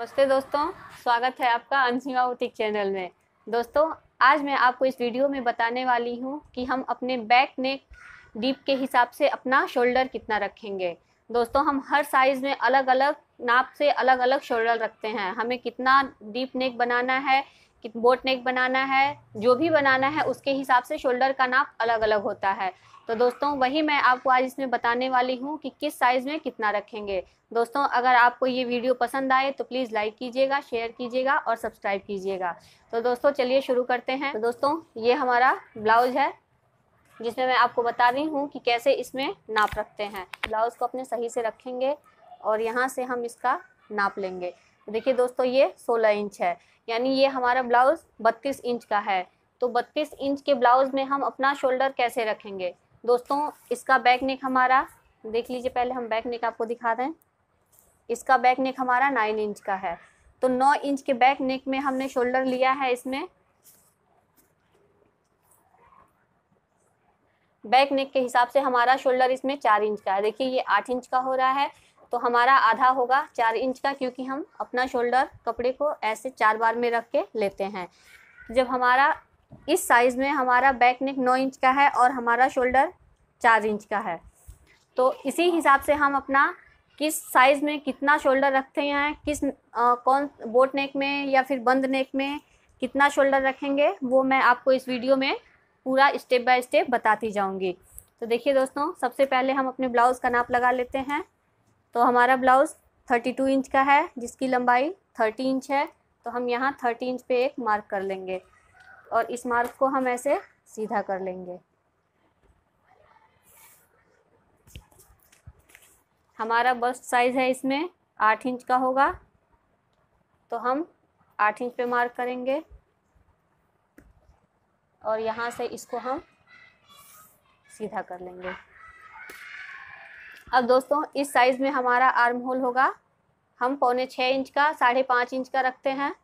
नमस्ते दोस्तों स्वागत है आपका अंशिमा उतिक चैनल में दोस्तों आज मैं आपको इस वीडियो में बताने वाली हूँ कि हम अपने बैक नेक डीप के हिसाब से अपना शोल्डर कितना रखेंगे दोस्तों हम हर साइज़ में अलग अलग नाप से अलग अलग शोल्डर रखते हैं हमें कितना डीप नेक बनाना है कि बोट नेक बनाना है जो भी बनाना है उसके हिसाब से शोल्डर का नाप अलग अलग होता है तो दोस्तों वही मैं आपको आज इसमें बताने वाली हूँ कि किस साइज़ में कितना रखेंगे दोस्तों अगर आपको ये वीडियो पसंद आए तो प्लीज़ लाइक कीजिएगा शेयर कीजिएगा और सब्सक्राइब कीजिएगा तो दोस्तों चलिए शुरू करते हैं तो दोस्तों ये हमारा ब्लाउज है जिसमें मैं आपको बता रही हूँ कि कैसे इसमें नाप रखते हैं ब्लाउज को अपने सही से रखेंगे और यहाँ से हम इसका नाप लेंगे देखिए दोस्तों ये सोलह इंच है यानी ये हमारा ब्लाउज़ बत्तीस इंच का है तो बत्तीस इंच के ब्लाउज़ में हम अपना शोल्डर कैसे रखेंगे दोस्तों इसका बैक नेक हमारा देख लीजिए पहले हम बैक नेक आपको दिखा दें इसका बैक नेक हमारा नाइन इंच का है तो नौ इंच के बैक नेक में हमने शोल्डर लिया है इसमें बैक नेक के हिसाब से हमारा शोल्डर इसमें चार इंच का है देखिए ये आठ इंच का हो रहा है तो हमारा आधा होगा चार इंच का क्योंकि हम अपना शोल्डर कपड़े को ऐसे चार बार में रख के लेते हैं जब हमारा इस साइज़ में हमारा बैक नेक नौ इंच का है और हमारा शोल्डर चार इंच का है तो इसी हिसाब से हम अपना किस साइज़ में कितना शोल्डर रखते हैं किस आ, कौन बोट नेक में या फिर बंद नेक में कितना शोल्डर रखेंगे वो मैं आपको इस वीडियो में पूरा स्टेप बाय स्टेप बताती जाऊंगी तो देखिए दोस्तों सबसे पहले हम अपने ब्लाउज़ का नाप लगा लेते हैं तो हमारा ब्लाउज़ थर्टी टू इंच का है जिसकी लंबाई थर्टी इंच है तो हम यहाँ थर्टी इंच पे एक मार्क कर लेंगे और इस मार्क को हम ऐसे सीधा कर लेंगे हमारा बस्ट साइज़ है इसमें आठ इंच का होगा तो हम आठ इंच पे मार्क करेंगे और यहाँ से इसको हम सीधा कर लेंगे अब दोस्तों इस साइज़ में हमारा आर्म होल होगा हम पौने छः इंच का साढ़े पाँच इंच का रखते हैं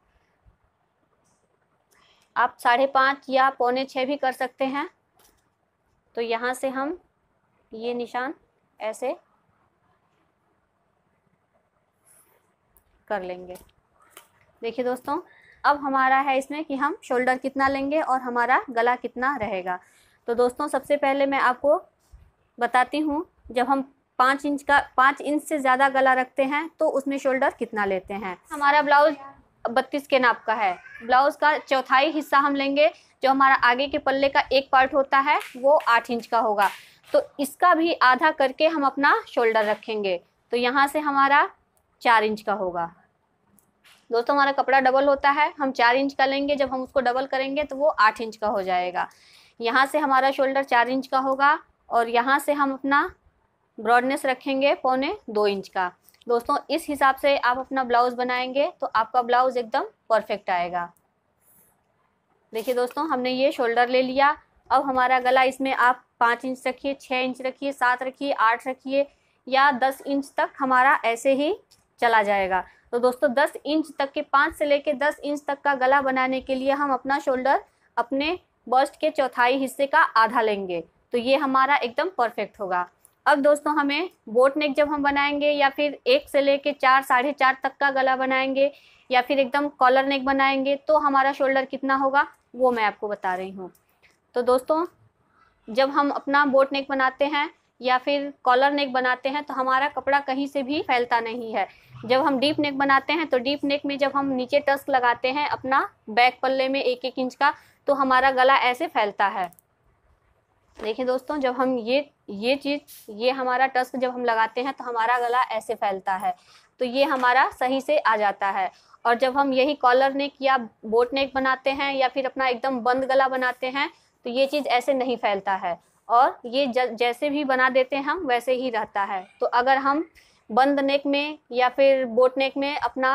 आप साढ़े पाँच या पौने छः भी कर सकते हैं तो यहाँ से हम ये निशान ऐसे कर लेंगे देखिए दोस्तों अब हमारा है इसमें कि हम शोल्डर कितना लेंगे और हमारा गला कितना रहेगा तो दोस्तों सबसे पहले मैं आपको बताती हूँ जब हम पाँच इंच का पाँच इंच से ज़्यादा गला रखते हैं तो उसमें शोल्डर कितना लेते हैं हमारा ब्लाउज बत्तीस के नाप का है ब्लाउज का चौथाई हिस्सा हम लेंगे जो हमारा आगे के पल्ले का एक पार्ट होता है वो आठ इंच का होगा तो इसका भी आधा करके हम अपना शोल्डर रखेंगे तो यहाँ से हमारा चार इंच का होगा दोस्तों हमारा कपड़ा डबल होता है हम चार इंच का लेंगे जब हम उसको डबल करेंगे तो वो आठ इंच का हो जाएगा यहाँ से हमारा शोल्डर चार इंच का होगा और यहाँ से हम अपना ब्रॉडनेस रखेंगे पौने दो इंच का दोस्तों इस हिसाब से आप अपना ब्लाउज बनाएंगे तो आपका ब्लाउज एकदम परफेक्ट आएगा देखिए दोस्तों हमने ये शोल्डर ले लिया अब हमारा गला इसमें आप पाँच इंच रखिए छः इंच रखिए सात रखिए आठ रखिए या दस इंच तक हमारा ऐसे ही चला जाएगा तो दोस्तों दस इंच तक के पाँच से लेकर दस इंच तक का गला बनाने के लिए हम अपना शोल्डर अपने बस्ट के चौथाई हिस्से का आधा लेंगे तो ये हमारा एकदम परफेक्ट होगा अब दोस्तों हमें बोट नेक जब हम बनाएंगे या फिर एक से लेके चार साढ़े चार तक का गला बनाएंगे या फिर एकदम कॉलर नेक बनाएंगे तो हमारा शोल्डर कितना होगा वो मैं आपको बता रही हूँ तो दोस्तों जब हम अपना बोट नेक बनाते हैं या फिर कॉलर नेक बनाते हैं तो हमारा कपड़ा कहीं से भी फैलता नहीं है जब हम डीप नेक बनाते हैं तो डीप नेक में जब हम नीचे टस्क लगाते हैं अपना बैक पल्ले में एक एक इंच का तो हमारा गला ऐसे फैलता है देखिए दोस्तों जब हम ये ये चीज़ ये हमारा टस्क जब हम लगाते हैं तो हमारा गला ऐसे फैलता है तो ये हमारा सही से आ जाता है और जब हम यही कॉलर नेक या बोट नेक बनाते हैं या फिर अपना एकदम बंद गला बनाते हैं तो ये चीज़ ऐसे नहीं फैलता है और ये जैसे भी बना देते हैं हम वैसे ही रहता है तो अगर हम बंद नेक में या फिर बोट नेक में अपना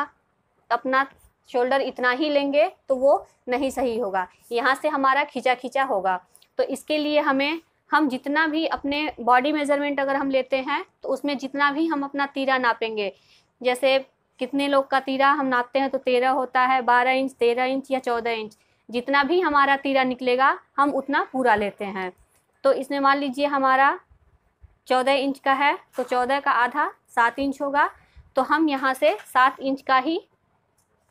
अपना शोल्डर इतना ही लेंगे तो वो नहीं सही होगा यहाँ से हमारा खींचा खींचा होगा तो इसके लिए हमें हम जितना भी अपने बॉडी मेजरमेंट अगर हम लेते हैं तो उसमें जितना भी हम अपना तीरा नापेंगे जैसे कितने लोग का तीरा हम नापते हैं तो तेरह होता है बारह इंच तेरह इंच या चौदह इंच जितना भी हमारा तीरा निकलेगा हम उतना पूरा लेते हैं तो इसमें मान लीजिए हमारा चौदह इंच का है तो चौदह का आधा सात इंच होगा तो हम यहाँ से सात इंच का ही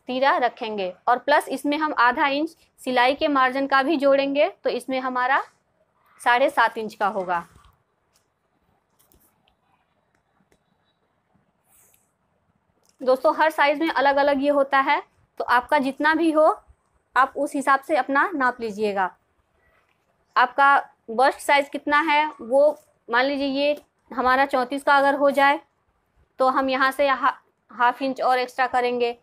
तीरा रखेंगे और प्लस इसमें हम आधा इंच सिलाई के मार्जिन का भी जोड़ेंगे तो इसमें हमारा साढ़े सात इंच का होगा दोस्तों हर साइज़ में अलग अलग ये होता है तो आपका जितना भी हो आप उस हिसाब से अपना नाप लीजिएगा आपका बस्ट साइज़ कितना है वो मान लीजिए ये हमारा चौंतीस का अगर हो जाए तो हम यहाँ से हा, हाफ इंच और एक्स्ट्रा करेंगे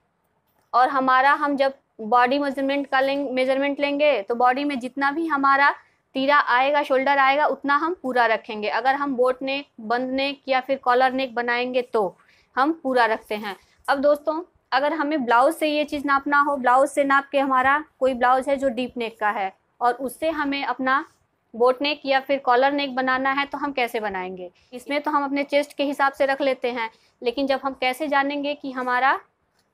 और हमारा हम जब बॉडी मेजरमेंट का लेंगे मेजरमेंट लेंगे तो बॉडी में जितना भी हमारा तीरा आएगा शोल्डर आएगा उतना हम पूरा रखेंगे अगर हम बोट नेक बंद नेक या फिर कॉलर नेक बनाएंगे तो हम पूरा रखते हैं अब दोस्तों अगर हमें ब्लाउज से ये चीज़ नापना हो ब्लाउज से नाप के हमारा कोई ब्लाउज है जो डीप नेक का है और उससे हमें अपना बोट नेक या फिर कॉलर नेक बनाना है तो हम कैसे बनाएंगे इसमें तो हम अपने चेस्ट के हिसाब से रख लेते हैं लेकिन जब हम कैसे जानेंगे कि हमारा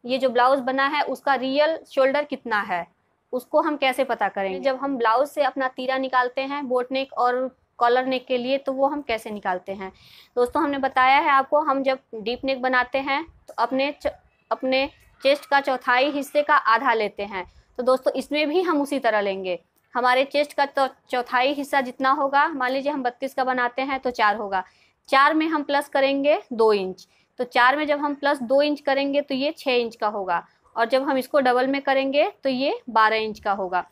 ये जो ब्लाउज बना है उसका रियल शोल्डर कितना है उसको हम कैसे पता करेंगे जब हम ब्लाउज से अपना तीरा निकालते हैं बोट नेक और कॉलर नेक के लिए तो वो हम कैसे निकालते हैं दोस्तों हमने बताया है आपको हम जब डीप नेक बनाते हैं तो अपने च, अपने चेस्ट का चौथाई हिस्से का आधा लेते हैं तो दोस्तों इसमें भी हम उसी तरह लेंगे हमारे चेस्ट का तो चौथाई हिस्सा जितना होगा मान लीजिए हम बत्तीस का बनाते हैं तो चार होगा चार में हम प्लस करेंगे दो इंच तो चार में जब हम प्लस दो इंच करेंगे तो ये छः इंच का होगा और जब हम इसको डबल में करेंगे तो ये बारह इंच का होगा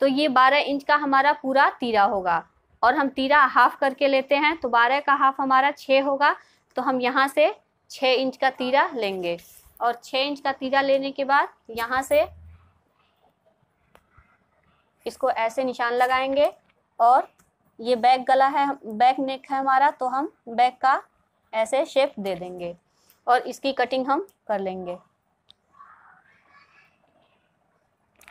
तो ये बारह इंच का हमारा पूरा तीरा होगा और हम तीरा हाफ करके लेते हैं तो बारह का हाफ हमारा छः होगा तो हम यहाँ से छः इंच का तीरा लेंगे और छः इंच का तीरा लेने के बाद यहाँ से इसको ऐसे निशान लगाएंगे और ये बैक गला है बैक नेक है हमारा तो हम बैक का ऐसे शेप दे देंगे और इसकी कटिंग हम कर लेंगे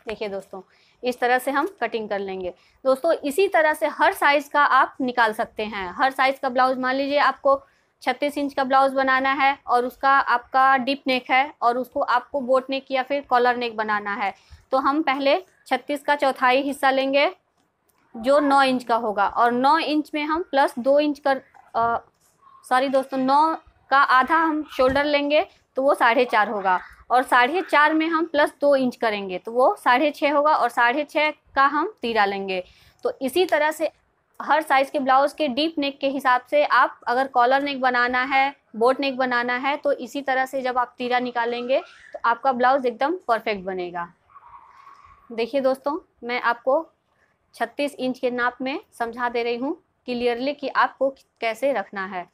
देखिए दोस्तों इस तरह से हम कटिंग कर लेंगे दोस्तों इसी तरह से हर साइज़ का आप निकाल सकते हैं हर साइज़ का ब्लाउज मान लीजिए आपको छत्तीस इंच का ब्लाउज बनाना है और उसका आपका डीप नेक है और उसको आपको बोट नेक या फिर कॉलर नेक बनाना है तो हम पहले छत्तीस का चौथाई हिस्सा लेंगे जो नौ इंच का होगा और नौ इंच में हम प्लस दो इंच कर सॉरी दोस्तों नौ का आधा हम शोल्डर लेंगे तो वो साढ़े चार होगा और साढ़े चार में हम प्लस दो इंच करेंगे तो वो साढ़े छः होगा और साढ़े छः का हम तीरा लेंगे तो इसी तरह से हर साइज़ के ब्लाउज़ के डीप नेक के हिसाब से आप अगर कॉलर नेक बनाना है बोट नेक बनाना है तो इसी तरह से जब आप तीरा निकालेंगे तो आपका ब्लाउज़ एकदम परफेक्ट बनेगा देखिए दोस्तों मैं आपको छत्तीस इंच के नाप में समझा दे रही हूँ क्लियरली कि आपको कैसे रखना है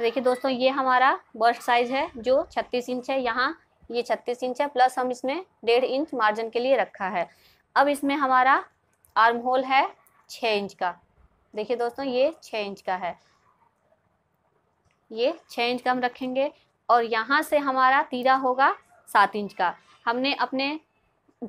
देखिए दोस्तों ये हमारा बर्स्ट साइज है जो छत्तीस इंच है यहाँ ये छत्तीस इंच है प्लस हम इसमें डेढ़ इंच मार्जिन के लिए रखा है अब इसमें हमारा आर्म होल है छः इंच का देखिए दोस्तों ये छः इंच का है ये छः इंच का हम रखेंगे और यहाँ से हमारा तीरा होगा सात इंच का हमने अपने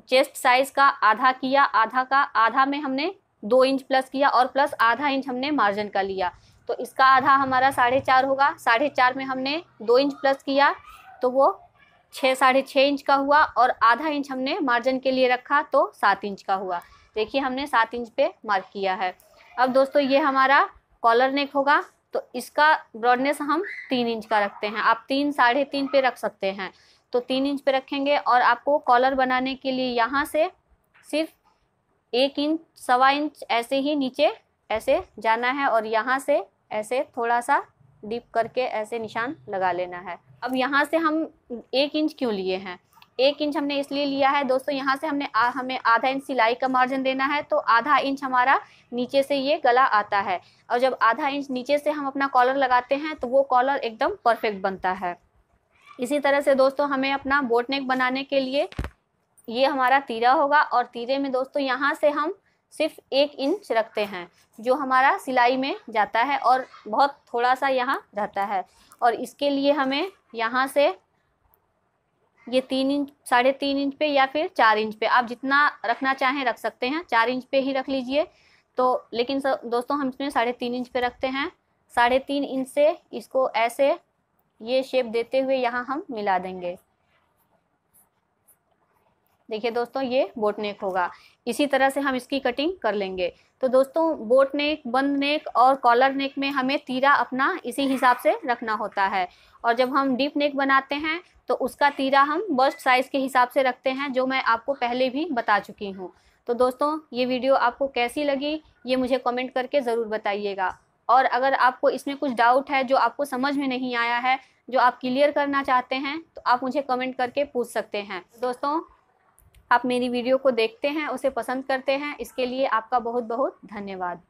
चेस्ट साइज का आधा किया आधा का आधा में हमने दो इंच प्लस किया और प्लस आधा इंच हमने मार्जिन का लिया तो इसका आधा हमारा साढ़े चार होगा साढ़े चार में हमने दो इंच प्लस किया तो वो छः साढ़े छः इंच का हुआ और आधा इंच हमने मार्जिन के लिए रखा तो सात इंच का हुआ देखिए हमने सात इंच पे मार्क किया है अब दोस्तों ये हमारा कॉलर नेक होगा तो इसका ब्रॉडनेस हम तीन इंच का रखते हैं आप तीन साढ़े तीन पे रख सकते हैं तो तीन इंच पे रखेंगे और आपको कॉलर बनाने के लिए यहाँ से सिर्फ एक इंच सवा इंच ऐसे ही नीचे ऐसे जाना है और यहाँ से ऐसे थोड़ा सा डीप करके ऐसे निशान लगा लेना है अब यहाँ से हम एक इंच क्यों लिए हैं एक इंच हमने इसलिए लिया है दोस्तों यहाँ से हमने आ, हमें आधा इंच सिलाई का मार्जिन देना है तो आधा इंच हमारा नीचे से ये गला आता है और जब आधा इंच नीचे से हम अपना कॉलर लगाते हैं तो वो कॉलर एकदम परफेक्ट बनता है इसी तरह से दोस्तों हमें अपना बोटनेक बनाने के लिए ये हमारा तीरा होगा और तीरे में दोस्तों यहाँ से हम सिर्फ एक इंच रखते हैं जो हमारा सिलाई में जाता है और बहुत थोड़ा सा यहाँ रहता है और इसके लिए हमें यहाँ से ये तीन इंच साढ़े तीन इंच पे या फिर चार इंच पे आप जितना रखना चाहें रख सकते हैं चार इंच पे ही रख लीजिए तो लेकिन सर दोस्तों हम इसमें साढ़े तीन इंच पे रखते हैं साढ़े तीन इंच से इसको ऐसे ये शेप देते हुए यहाँ हम मिला देंगे देखिए दोस्तों ये बोट नेक होगा इसी तरह से हम इसकी कटिंग कर लेंगे तो दोस्तों बोट नेक बंद नेक और कॉलर नेक में हमें तीरा अपना इसी हिसाब से रखना होता है और जब हम डीप नेक बनाते हैं तो उसका तीरा हम बस्ट साइज़ के हिसाब से रखते हैं जो मैं आपको पहले भी बता चुकी हूँ तो दोस्तों ये वीडियो आपको कैसी लगी ये मुझे कमेंट करके ज़रूर बताइएगा और अगर आपको इसमें कुछ डाउट है जो आपको समझ में नहीं आया है जो आप क्लियर करना चाहते हैं तो आप मुझे कमेंट करके पूछ सकते हैं दोस्तों आप मेरी वीडियो को देखते हैं उसे पसंद करते हैं इसके लिए आपका बहुत बहुत धन्यवाद